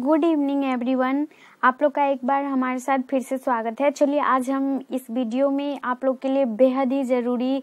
Good evening, everyone. आप लोग का एक बार हमारे साथ फिर से स्वागत है चलिए आज हम इस वीडियो में आप लोग के लिए बेहद ही ज़रूरी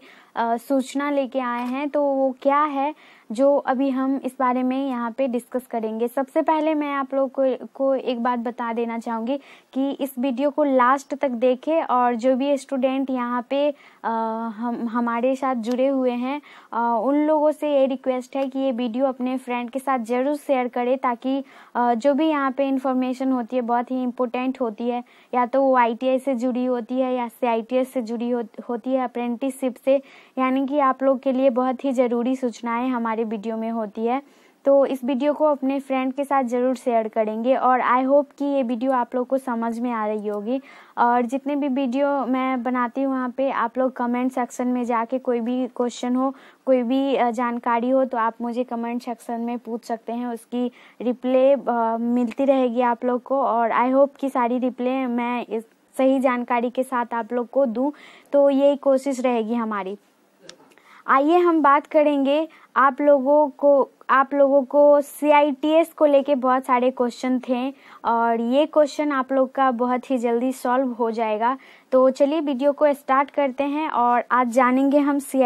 सूचना लेके आए हैं तो वो क्या है जो अभी हम इस बारे में यहाँ पे डिस्कस करेंगे सबसे पहले मैं आप लोग को, को एक बात बता देना चाहूँगी कि इस वीडियो को लास्ट तक देखें और जो भी स्टूडेंट यहाँ पे आ, हम हमारे साथ जुड़े हुए हैं आ, उन लोगों से ये रिक्वेस्ट है कि ये वीडियो अपने फ्रेंड के साथ ज़रूर शेयर करें ताकि आ, जो भी यहाँ पे इंफॉर्मेशन होती है बहुत ही इम्पोर्टेंट होती है या तो वो आई से जुड़ी होती है या सी से जुड़ी हो, होती है अप्रेंटिसशिप से यानी कि आप लोग के लिए बहुत ही ज़रूरी सूचनाएँ हमारे वीडियो में होती है तो इस वीडियो को अपने फ्रेंड के साथ ज़रूर शेयर करेंगे और आई होप कि ये वीडियो आप लोग को समझ में आ रही होगी और जितने भी वीडियो मैं बनाती हूँ वहाँ पे आप लोग कमेंट सेक्शन में जाके कोई भी क्वेश्चन हो कोई भी जानकारी हो तो आप मुझे कमेंट सेक्शन में पूछ सकते हैं उसकी रिप्ले मिलती रहेगी आप लोग को और आई होप कि सारी रिप्ले मैं इस सही जानकारी के साथ आप लोग को दूँ तो यही कोशिश रहेगी हमारी आइए हम बात करेंगे आप लोगों को आप लोगों को सी को लेके बहुत सारे क्वेश्चन थे और ये क्वेश्चन आप लोग का बहुत ही जल्दी सॉल्व हो जाएगा तो चलिए वीडियो को स्टार्ट करते हैं और आज जानेंगे हम सी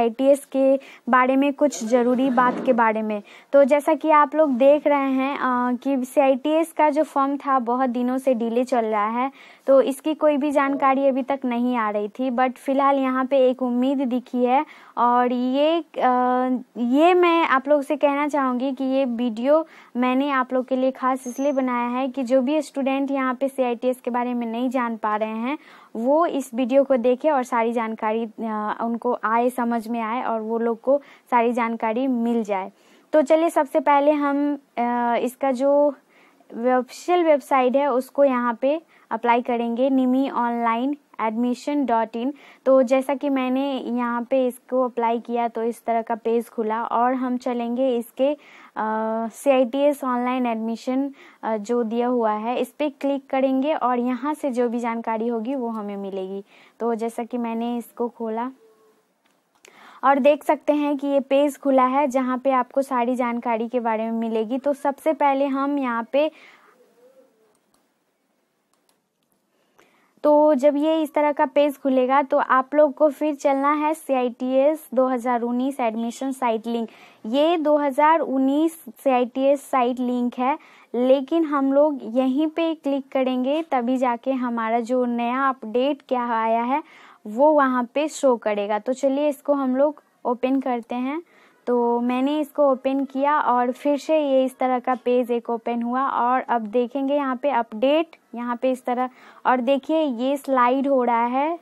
के बारे में कुछ ज़रूरी बात के बारे में तो जैसा कि आप लोग देख रहे हैं आ, कि सी का जो फॉर्म था बहुत दिनों से डिले चल रहा है तो इसकी कोई भी जानकारी अभी तक नहीं आ रही थी बट फिलहाल यहाँ पे एक उम्मीद दिखी है और ये आ, ये मैं आप लोग से कहना चाहूँगी कि ये वीडियो मैंने आप लोग के लिए खास इसलिए बनाया है कि जो भी स्टूडेंट यहाँ पे सी के बारे में नहीं जान पा रहे हैं वो इस वीडियो को देखें और सारी जानकारी उनको आए समझ में आए और वो लोग को सारी जानकारी मिल जाए तो चलिए सबसे पहले हम इसका जो ऑफिशियल वेबसाइट है उसको यहाँ पे अप्लाई करेंगे निमी ऑनलाइन एडमिशन डॉट इन तो जैसा कि मैंने यहाँ पे इसको अप्लाई किया तो इस तरह का पेज खुला और हम चलेंगे इसके C I T S online admission जो दिया हुआ है इस पर क्लिक करेंगे और यहाँ से जो भी जानकारी होगी वो हमें मिलेगी तो जैसा कि मैंने इसको खोला और देख सकते हैं कि ये पेज खुला है जहाँ पे आपको सारी जानकारी के बारे में मिलेगी तो सबसे पहले हम यहाँ पे तो जब ये इस तरह का पेज खुलेगा तो आप लोग को फिर चलना है सी आई टी एस दो हज़ार उन्नीस एडमिशन साइट लिंक ये 2019 C I T S site link है लेकिन हम लोग यहीं पे क्लिक करेंगे तभी जाके हमारा जो नया अपडेट क्या आया है वो वहाँ पे शो करेगा तो चलिए इसको हम लोग ओपन करते हैं तो मैंने इसको ओपन किया और फिर से ये इस तरह का पेज एक ओपन हुआ और अब देखेंगे यहाँ पे अपडेट यहाँ पे इस तरह और देखिए ये स्लाइड हो रहा है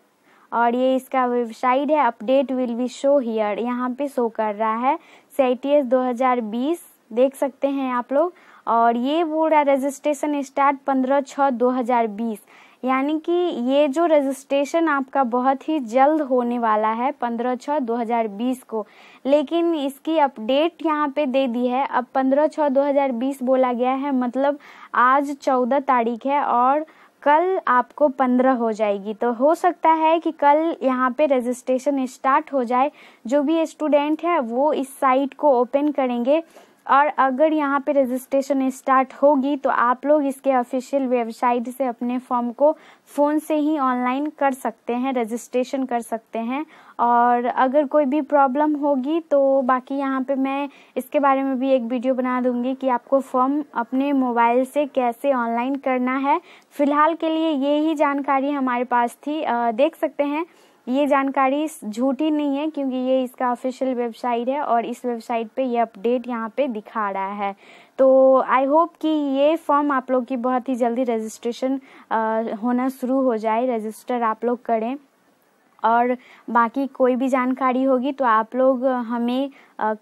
और ये इसका वेबसाइट है update will be show here यहाँ पे शो कर रहा है सी आई देख सकते हैं आप लोग और ये बोल रहा रजिस्ट्रेशन स्टार्ट पंद्रह छः दो हज़ार बीस यानी कि ये जो रजिस्ट्रेशन आपका बहुत ही जल्द होने वाला है पंद्रह छः दो हज़ार बीस को लेकिन इसकी अपडेट यहाँ पे दे दी है अब पंद्रह छः दो हज़ार बीस बोला गया है मतलब आज चौदह तारीख है और कल आपको पंद्रह हो जाएगी तो हो सकता है कि कल यहाँ पे रजिस्ट्रेशन स्टार्ट हो जाए जो भी स्टूडेंट है वो इस साइट को ओपन करेंगे और अगर यहाँ पे रजिस्ट्रेशन स्टार्ट होगी तो आप लोग इसके ऑफिशियल वेबसाइट से अपने फॉर्म को फ़ोन से ही ऑनलाइन कर सकते हैं रजिस्ट्रेशन कर सकते हैं और अगर कोई भी प्रॉब्लम होगी तो बाकी यहाँ पे मैं इसके बारे में भी एक वीडियो बना दूंगी कि आपको फॉर्म अपने मोबाइल से कैसे ऑनलाइन करना है फ़िलहाल के लिए ये ही जानकारी हमारे पास थी आ, देख सकते हैं ये जानकारी झूठी नहीं है क्योंकि ये इसका ऑफिशियल वेबसाइट है और इस वेबसाइट पे ये अपडेट यहाँ पे दिखा रहा है तो आई होप कि ये फॉर्म आप लोग की बहुत ही जल्दी रजिस्ट्रेशन होना शुरू हो जाए रजिस्टर आप लोग करें और बाकी कोई भी जानकारी होगी तो आप लोग हमें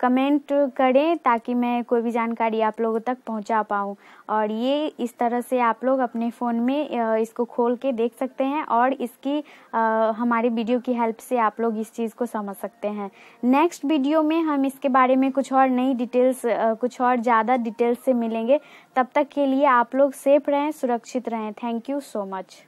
कमेंट करें ताकि मैं कोई भी जानकारी आप लोगों तक पहुंचा पाऊँ और ये इस तरह से आप लोग अपने फ़ोन में इसको खोल के देख सकते हैं और इसकी हमारे वीडियो की हेल्प से आप लोग इस चीज़ को समझ सकते हैं नेक्स्ट वीडियो में हम इसके बारे में कुछ और नई डिटेल्स कुछ और ज़्यादा डिटेल्स से मिलेंगे तब तक के लिए आप लोग सेफ रहें सुरक्षित रहें थैंक यू सो मच